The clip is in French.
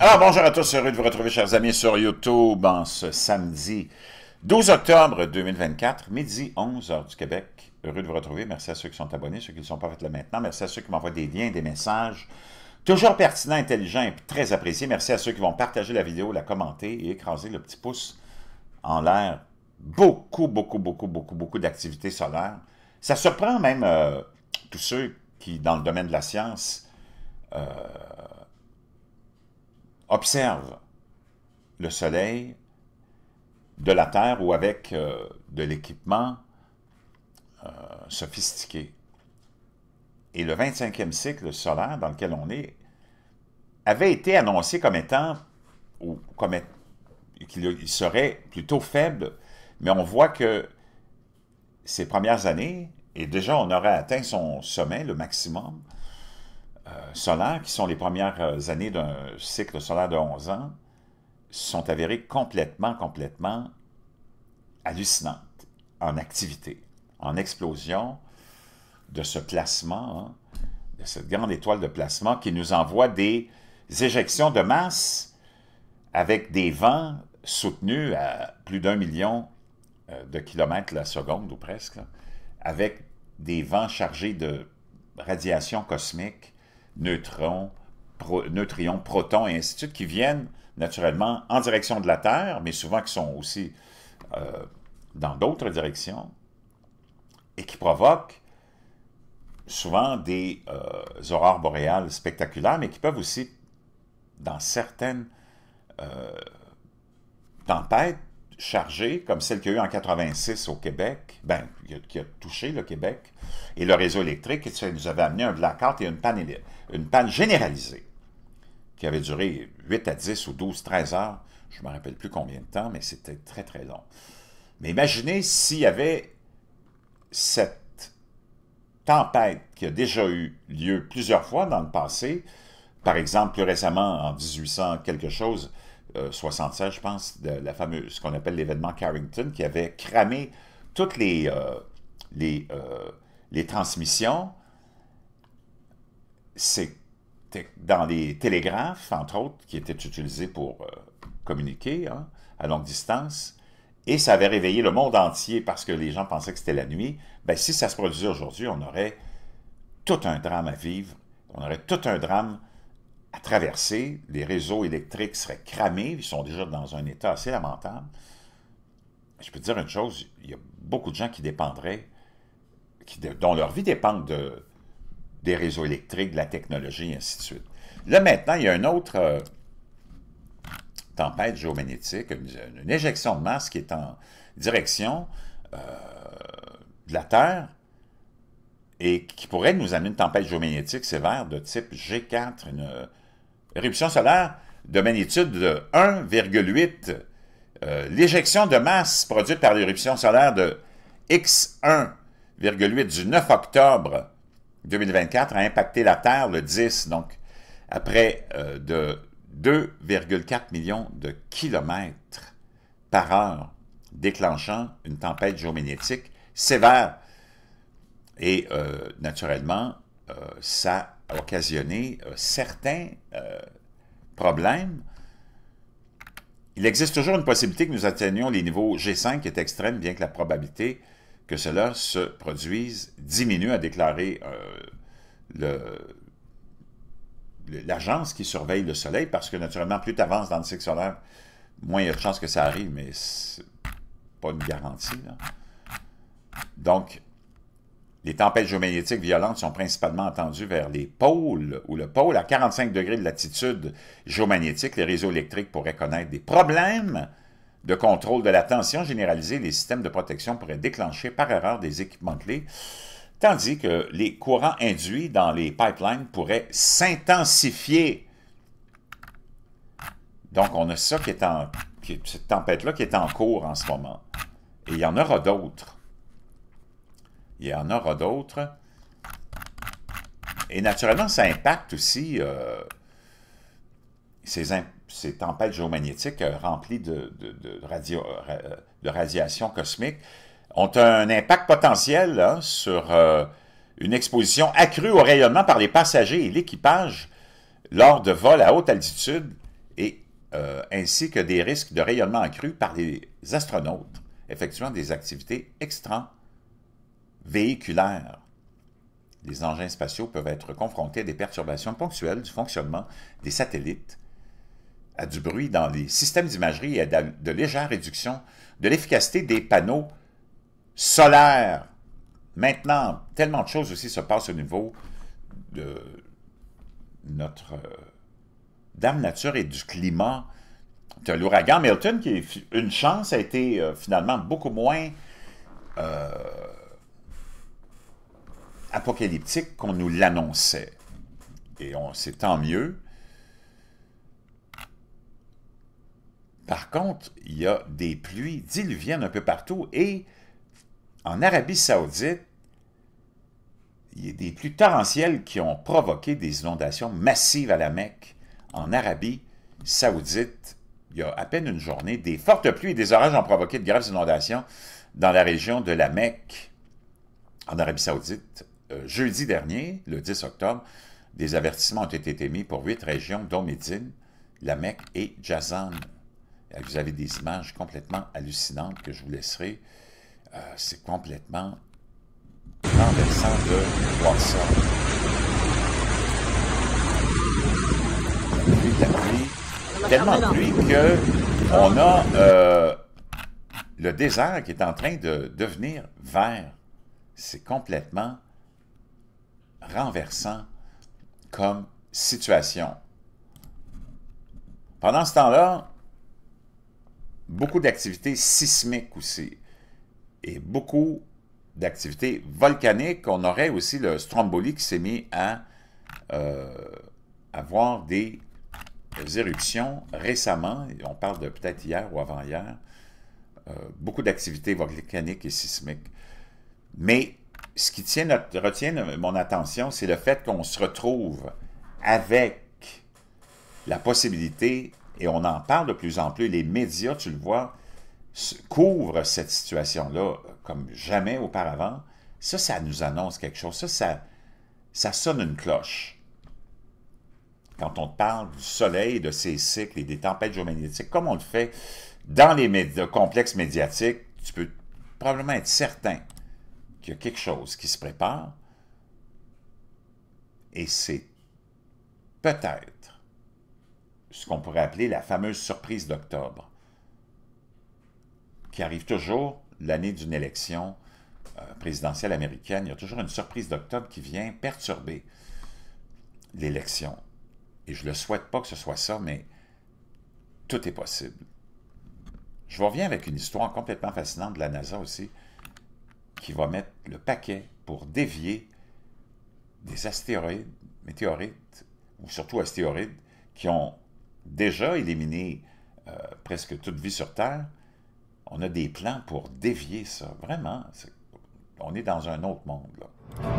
Alors ah, bonjour à tous, heureux de vous retrouver chers amis sur YouTube en ce samedi 12 octobre 2024, midi 11 h du Québec. Heureux de vous retrouver, merci à ceux qui sont abonnés, ceux qui ne sont pas faits là maintenant, merci à ceux qui m'envoient des liens, des messages, toujours pertinents, intelligents et très appréciés. Merci à ceux qui vont partager la vidéo, la commenter et écraser le petit pouce en l'air. Beaucoup, beaucoup, beaucoup, beaucoup, beaucoup d'activités solaires. Ça surprend même euh, tous ceux qui, dans le domaine de la science, euh, observe le Soleil de la Terre ou avec euh, de l'équipement euh, sophistiqué. Et le 25e cycle solaire dans lequel on est avait été annoncé comme étant, ou comme qu'il serait plutôt faible, mais on voit que ces premières années, et déjà on aurait atteint son sommet, le maximum, euh, solaires, qui sont les premières euh, années d'un cycle solaire de 11 ans, sont avérées complètement, complètement hallucinantes en activité, en explosion de ce placement, hein, de cette grande étoile de placement qui nous envoie des éjections de masse avec des vents soutenus à plus d'un million euh, de kilomètres la seconde ou presque, avec des vents chargés de radiation cosmique neutrons, neutrons, protons et ainsi de suite, qui viennent naturellement en direction de la Terre, mais souvent qui sont aussi euh, dans d'autres directions, et qui provoquent souvent des euh, aurores boréales spectaculaires, mais qui peuvent aussi, dans certaines euh, tempêtes, chargée comme celle qu'il y a eu en 86 au Québec, ben, qui a touché le Québec, et le réseau électrique, et ça nous avait amené un blackout et une panne, une panne généralisée, qui avait duré 8 à 10 ou 12, 13 heures, je ne me rappelle plus combien de temps, mais c'était très, très long. Mais imaginez s'il y avait cette tempête qui a déjà eu lieu plusieurs fois dans le passé, par exemple, plus récemment, en 1800 quelque chose, 76, euh, je pense, de la fameuse, ce qu'on appelle l'événement Carrington, qui avait cramé toutes les, euh, euh, les, transmissions. C'était dans les télégraphes, entre autres, qui étaient utilisés pour communiquer hein, à longue distance. Et ça avait réveillé le monde entier parce que les gens pensaient que c'était la nuit. Ben, si ça se produisait aujourd'hui, on aurait tout un drame à vivre. On aurait tout un drame à traverser, les réseaux électriques seraient cramés, ils sont déjà dans un état assez lamentable. Je peux te dire une chose, il y a beaucoup de gens qui dépendraient, qui, dont leur vie dépend de, des réseaux électriques, de la technologie, et ainsi de suite. Là, maintenant, il y a une autre euh, tempête géomagnétique, une, éjection de masse qui est en direction euh, de la Terre, et qui pourrait nous amener une tempête géomagnétique sévère de type G4, une euh, éruption solaire de magnitude de 1,8. Euh, l'éjection de masse produite par l'éruption solaire de X1,8 du 9 octobre 2024 a impacté la Terre le 10, donc après euh, de 2,4 millions de kilomètres par heure, déclenchant une tempête géomagnétique sévère et euh, naturellement, euh, ça a occasionné euh, certains problèmes. Il existe toujours une possibilité que nous atteignions les niveaux G5 qui est extrême, bien que la probabilité que cela se produise diminue, a déclaré l'agence qui surveille le Soleil, parce que naturellement, plus tu avances dans le cycle solaire, moins il y a de chances que ça arrive, mais pas une garantie. Donc, les tempêtes géomagnétiques violentes sont principalement attendues vers les pôles ou le pôle. À 45 degrés de latitude géomagnétique, les réseaux électriques pourraient connaître des problèmes de contrôle de la tension généralisée. Les systèmes de protection pourraient déclencher par erreur des équipements clés, tandis que les courants induits dans les pipelines pourraient s'intensifier. Donc, on a ça qui est en, cette tempête-là qui est en cours en ce moment. Et il y en aura d'autres il y en aura d'autres. Et naturellement, ça impacte aussi euh, ces, tempêtes géomagnétiques euh, remplies de, de, de, de radiation cosmique ont un impact potentiel hein, sur euh, une exposition accrue au rayonnement par les passagers et l'équipage lors de vols à haute altitude et ainsi que des risques de rayonnement accru par les astronautes effectuant des activités extraordinaires véhiculaire. Les engins spatiaux peuvent être confrontés à des perturbations ponctuelles du fonctionnement des satellites, à du bruit dans les systèmes d'imagerie et à de légères réductions de l'efficacité des panneaux solaires. Maintenant, tellement de choses aussi se passent au niveau de notre euh, dame nature et du climat. De l'ouragan Milton, qui est une chance, a été euh, finalement beaucoup moins euh, apocalyptique qu'on nous l'annonçait. Et on sait tant mieux. Par contre, il y a des pluies diluviennes un peu partout et en Arabie saoudite, il y a des pluies torrentielles qui ont provoqué des inondations massives à la Mecque. En Arabie saoudite, il y a à peine une journée, des fortes pluies et des orages ont provoqué de graves inondations dans la région de la Mecque, en Arabie saoudite, euh, jeudi dernier, le 10 octobre, des avertissements ont été émis pour huit régions, dont Médine, La Mecque et Jazan. Euh, vous avez des images complètement hallucinantes que je vous laisserai. Euh, c'est complètement renversant de voir ça. tellement de pluie que on a le désert qui est en train de devenir vert. C'est complètement renversant comme situation. Pendant ce temps-là, beaucoup d'activités sismiques aussi et beaucoup d'activités volcaniques. On aurait aussi le Stromboli qui s'est mis à euh, avoir des éruptions récemment. On parle de peut-être hier ou avant-hier. Euh, beaucoup d'activités volcaniques et sismiques. Mais ce qui retient mon attention, c'est le fait qu'on se retrouve avec la possibilité, et on en parle de plus en plus, les médias, tu le vois, couvrent cette situation-là comme jamais auparavant. Ça, ça nous annonce quelque chose. Ça, ça, sonne une cloche. Quand on parle du soleil, de ses cycles et des tempêtes géomagnétiques, comme on le fait dans les complexes médiatiques, tu peux probablement être certain il y a quelque chose qui se prépare et c'est peut-être ce qu'on pourrait appeler la fameuse surprise d'octobre qui arrive toujours l'année d'une élection euh, présidentielle américaine. Il y a toujours une surprise d'octobre qui vient perturber l'élection. Et je ne le souhaite pas que ce soit ça, mais tout est possible. Je reviens avec une histoire complètement fascinante de la NASA aussi qui va mettre le paquet pour dévier des astéroïdes, météorites, ou surtout astéroïdes, qui ont déjà éliminé euh, presque toute vie sur Terre. On a des plans pour dévier ça. Vraiment, on est dans un autre monde.